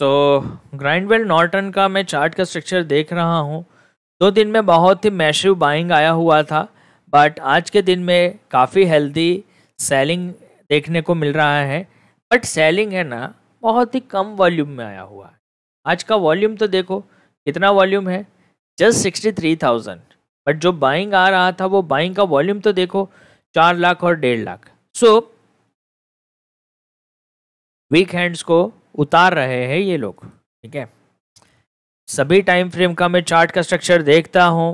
सो ग्राइंडवेल Norton का मैं chart का स्ट्रक्चर देख रहा हूँ दो दिन में बहुत ही मैशिव बाइंग आया हुआ था बट आज के दिन में काफ़ी हेल्दी सेलिंग देखने को मिल रहा है बट सेलिंग है ना बहुत ही कम वॉल्यूम में आया हुआ है आज का वॉल्यूम तो देखो कितना वॉल्यूम है just sixty three thousand but जो बाइंग आ रहा था वो बाइंग का वॉल्यूम तो देखो चार लाख और डेढ़ lakh so so, weak hands को उतार रहे हैं ये लोग ठीक है सभी टाइम फ्रेम का मैं चार्ट का स्ट्रक्चर देखता हूँ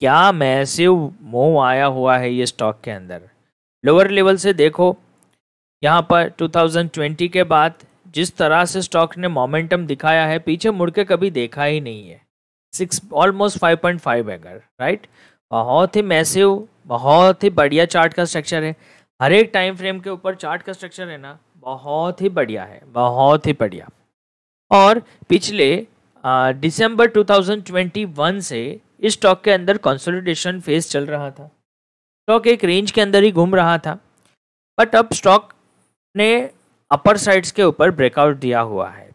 क्या मैसिव मोह आया हुआ है ये स्टॉक के अंदर लोअर लेवल से देखो यहाँ पर 2020 के बाद जिस तरह से स्टॉक ने मोमेंटम दिखाया है पीछे मुड़ के कभी देखा ही नहीं है six almost five point five eager right बहुत ही मैसिव बहुत ही बढ़िया चार्ट का स्ट्रक्चर है हर एक टाइम फ्रेम के ऊपर चार्ट का स्ट्रक्चर है ना बहुत ही बढ़िया है बहुत ही बढ़िया और पिछले दिसंबर 2021 से इस स्टॉक के अंदर कंसोलिडेशन फेज चल रहा था स्टॉक एक रेंज के अंदर ही घूम रहा था बट अब स्टॉक ने अपर साइड्स के ऊपर ब्रेकआउट दिया हुआ है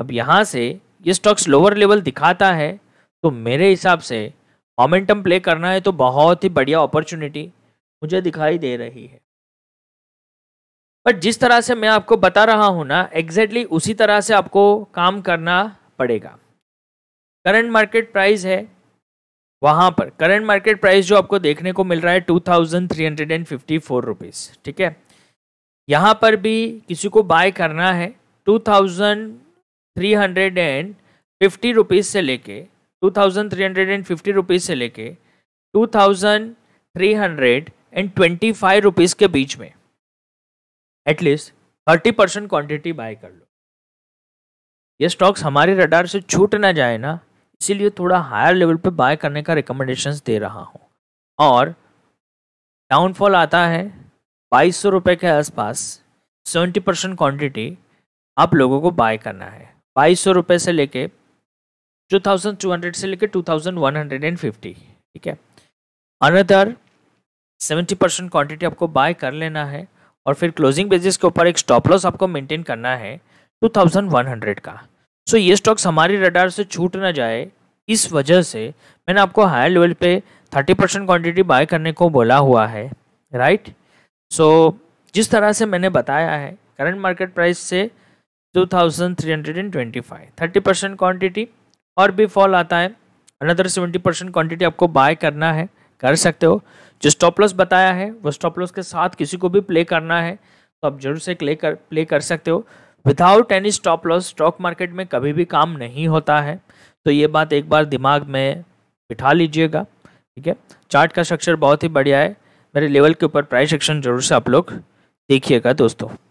अब यहाँ से ये स्टॉक्स लोअर लेवल दिखाता है तो मेरे हिसाब से मोमेंटम प्ले करना है तो बहुत ही बढ़िया अपॉर्चुनिटी मुझे दिखाई दे रही है बट जिस तरह से मैं आपको बता रहा हूँ ना एग्जैक्टली exactly उसी तरह से आपको काम करना पड़ेगा करंट मार्केट प्राइस है वहाँ पर करंट मार्केट प्राइस जो आपको देखने को मिल रहा है two thousand three hundred and fifty four rupees ठीक है यहाँ पर भी किसी को बाय करना है two thousand three hundred and fifty rupees से लेके two thousand three hundred and fifty rupees से लेके two thousand three hundred and twenty five rupees के बीच में at least thirty percent quantity buy कर लो ये स्टॉक्स हमारे रडार से छूट ना जाए ना इसीलिए थोड़ा हायर लेवल पे बाय करने का रिकमेंडेशन दे रहा हूँ और डाउनफॉल आता है बाईस सौ रुपये के आसपास सेवेंटी परसेंट क्वान्टिटी आप लोगों को बाय करना है बाईस सौ रुपये से लेके टू थाउजेंड टू हंड्रेड से लेके two thousand one hundred and fifty ठीक है अनदर सेवेंटी परसेंट क्वान्टिटी आपको बाय कर लेना है और फिर क्लोजिंग बेसिस के ऊपर एक स्टॉप लॉस आपको मेंटेन करना है 2100 का सो so, ये स्टॉक्स हमारे रडार से छूट ना जाए इस वजह से मैंने आपको हायर लेवल पे 30 परसेंट क्वान्टिटी बाय करने को बोला हुआ है राइट सो so, जिस तरह से मैंने बताया है करंट मार्केट प्राइस से 2325 30 परसेंट क्वान्टिटी और भी फॉल आता है अनदर सेवेंटी परसेंट क्वान्टिटी आपको बाय करना है कर सकते हो जो स्टॉप लॉस बताया है वो स्टॉप लॉस के साथ किसी को भी प्ले करना है तो आप जरूर से क्ले कर प्ले कर सकते हो without any stop loss stock market में कभी भी काम नहीं होता है तो ये बात एक बार दिमाग में बिठा लीजिएगा ठीक है चार्ट का स्ट्रक्चर बहुत ही बढ़िया है मेरे लेवल के ऊपर प्राइस एक्शन जरूर से आप लोग देखिएगा दोस्तों